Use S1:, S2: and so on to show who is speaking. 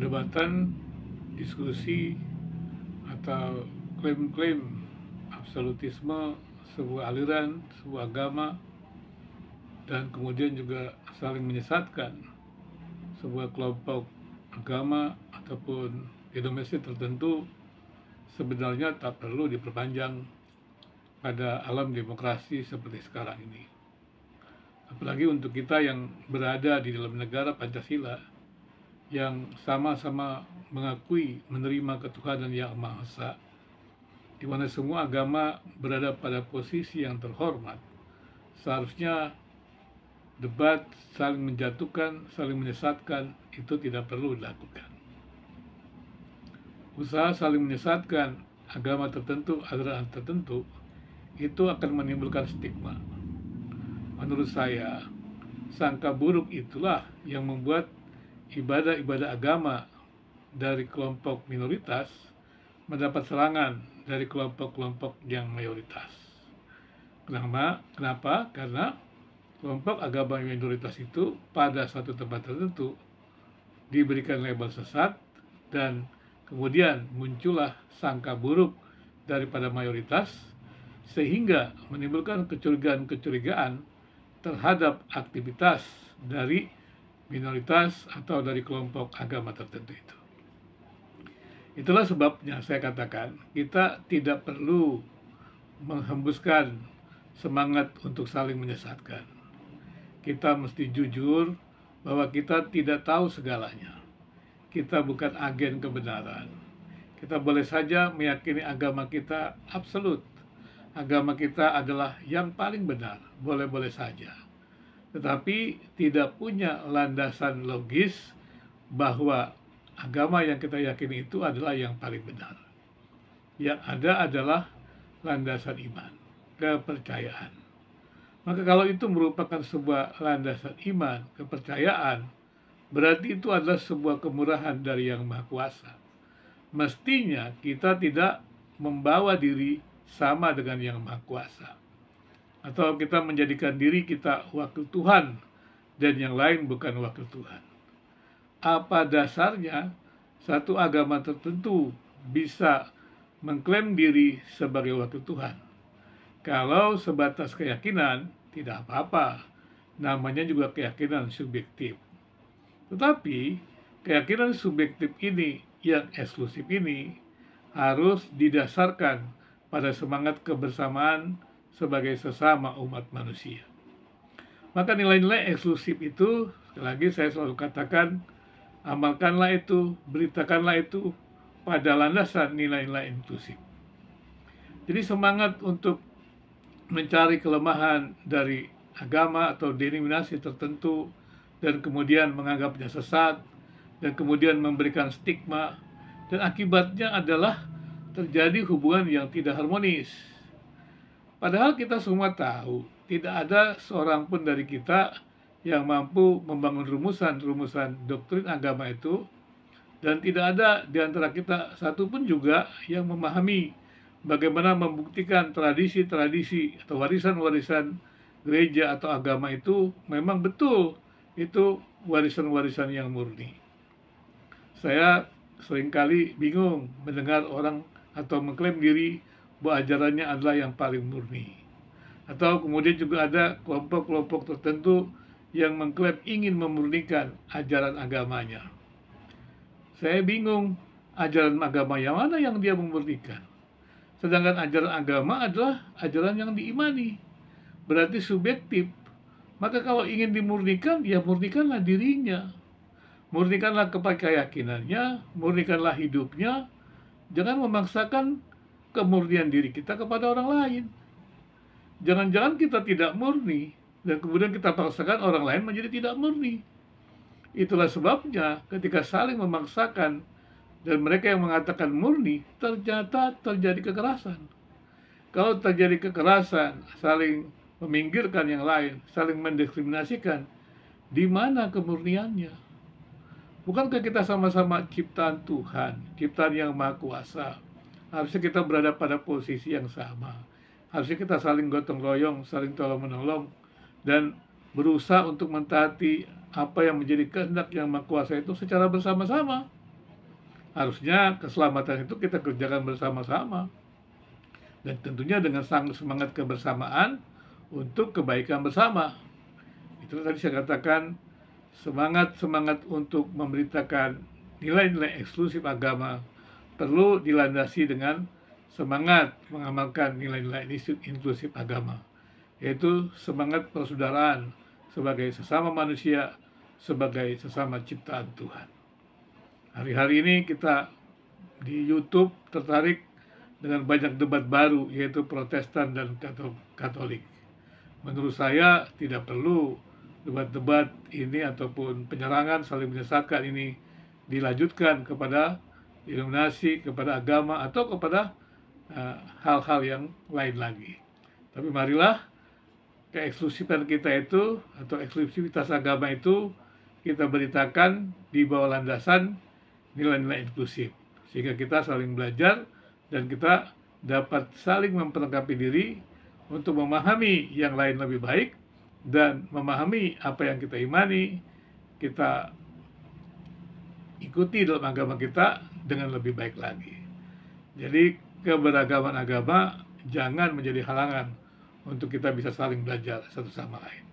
S1: perdebatan, diskusi, atau klaim-klaim absolutisme sebuah aliran, sebuah agama, dan kemudian juga saling menyesatkan sebuah kelompok agama ataupun denominasi tertentu sebenarnya tak perlu diperpanjang pada alam demokrasi seperti sekarang ini. Apalagi untuk kita yang berada di dalam negara Pancasila, yang sama-sama mengakui menerima ketuhanan yang Maha Esa, di mana semua agama berada pada posisi yang terhormat. Seharusnya debat saling menjatuhkan, saling menyesatkan itu tidak perlu dilakukan. Usaha saling menyesatkan agama tertentu, aliran tertentu itu akan menimbulkan stigma. Menurut saya, sangka buruk itulah yang membuat ibadah-ibadah agama dari kelompok minoritas mendapat serangan dari kelompok-kelompok yang mayoritas. Kenapa? Kenapa? Karena kelompok agama minoritas itu pada suatu tempat tertentu diberikan label sesat dan kemudian muncullah sangka buruk daripada mayoritas sehingga menimbulkan kecurigaan-kecurigaan terhadap aktivitas dari minoritas atau dari kelompok agama tertentu itu. Itulah sebabnya saya katakan kita tidak perlu menghembuskan semangat untuk saling menyesatkan. Kita mesti jujur bahwa kita tidak tahu segalanya. Kita bukan agen kebenaran. Kita boleh saja meyakini agama kita absolut. Agama kita adalah yang paling benar, boleh-boleh saja tetapi tidak punya landasan logis bahwa agama yang kita yakini itu adalah yang paling benar. Yang ada adalah landasan iman, kepercayaan. Maka kalau itu merupakan sebuah landasan iman, kepercayaan, berarti itu adalah sebuah kemurahan dari Yang Maha Kuasa. Mestinya kita tidak membawa diri sama dengan Yang Maha Kuasa atau kita menjadikan diri kita wakil Tuhan dan yang lain bukan wakil Tuhan. Apa dasarnya satu agama tertentu bisa mengklaim diri sebagai wakil Tuhan? Kalau sebatas keyakinan, tidak apa-apa. Namanya juga keyakinan subjektif. Tetapi, keyakinan subjektif ini yang eksklusif ini harus didasarkan pada semangat kebersamaan sebagai sesama umat manusia. Maka nilai-nilai eksklusif itu, sekali lagi saya selalu katakan, amalkanlah itu, beritakanlah itu pada landasan nilai-nilai inklusif. Jadi semangat untuk mencari kelemahan dari agama atau denominasi tertentu dan kemudian menganggapnya sesat dan kemudian memberikan stigma dan akibatnya adalah terjadi hubungan yang tidak harmonis Padahal kita semua tahu, tidak ada seorang pun dari kita yang mampu membangun rumusan-rumusan doktrin agama itu dan tidak ada di antara kita satu pun juga yang memahami bagaimana membuktikan tradisi-tradisi atau warisan-warisan gereja atau agama itu memang betul itu warisan-warisan yang murni. Saya seringkali bingung mendengar orang atau mengklaim diri bahwa ajarannya adalah yang paling murni. Atau kemudian juga ada kelompok-kelompok tertentu yang mengklaim ingin memurnikan ajaran agamanya. Saya bingung, ajaran agama yang mana yang dia memurnikan? Sedangkan ajaran agama adalah ajaran yang diimani. Berarti subjektif. Maka kalau ingin dimurnikan, ya murnikanlah dirinya. Murnikanlah kepakai keyakinannya, murnikanlah hidupnya. Jangan memaksakan kemurnian diri kita kepada orang lain. Jangan-jangan kita tidak murni dan kemudian kita paksakan orang lain menjadi tidak murni. Itulah sebabnya ketika saling memaksakan dan mereka yang mengatakan murni ternyata terjadi kekerasan. Kalau terjadi kekerasan, saling meminggirkan yang lain, saling mendiskriminasikan, di mana kemurniannya? Bukankah kita sama-sama ciptaan Tuhan, ciptaan yang Maha Kuasa, harusnya kita berada pada posisi yang sama. Harusnya kita saling gotong royong, saling tolong menolong, dan berusaha untuk mentaati apa yang menjadi kehendak yang Maha itu secara bersama-sama. Harusnya keselamatan itu kita kerjakan bersama-sama. Dan tentunya dengan semangat kebersamaan untuk kebaikan bersama. Itu tadi saya katakan semangat-semangat untuk memberitakan nilai-nilai eksklusif agama perlu dilandasi dengan semangat mengamalkan nilai-nilai inklusif agama, yaitu semangat persaudaraan sebagai sesama manusia, sebagai sesama ciptaan Tuhan. Hari-hari ini kita di YouTube tertarik dengan banyak debat baru, yaitu Protestan dan Katolik. Menurut saya tidak perlu debat-debat ini ataupun penyerangan saling menyesatkan ini dilanjutkan kepada iluminasi, kepada agama, atau kepada eh, hal-hal uh, yang lain lagi. Tapi marilah keeksklusifan kita itu, atau eksklusivitas agama itu, kita beritakan di bawah landasan nilai-nilai inklusif. Sehingga kita saling belajar dan kita dapat saling memperlengkapi diri untuk memahami yang lain lebih baik dan memahami apa yang kita imani, kita ikuti dalam agama kita dengan lebih baik lagi. Jadi keberagaman agama jangan menjadi halangan untuk kita bisa saling belajar satu sama lain.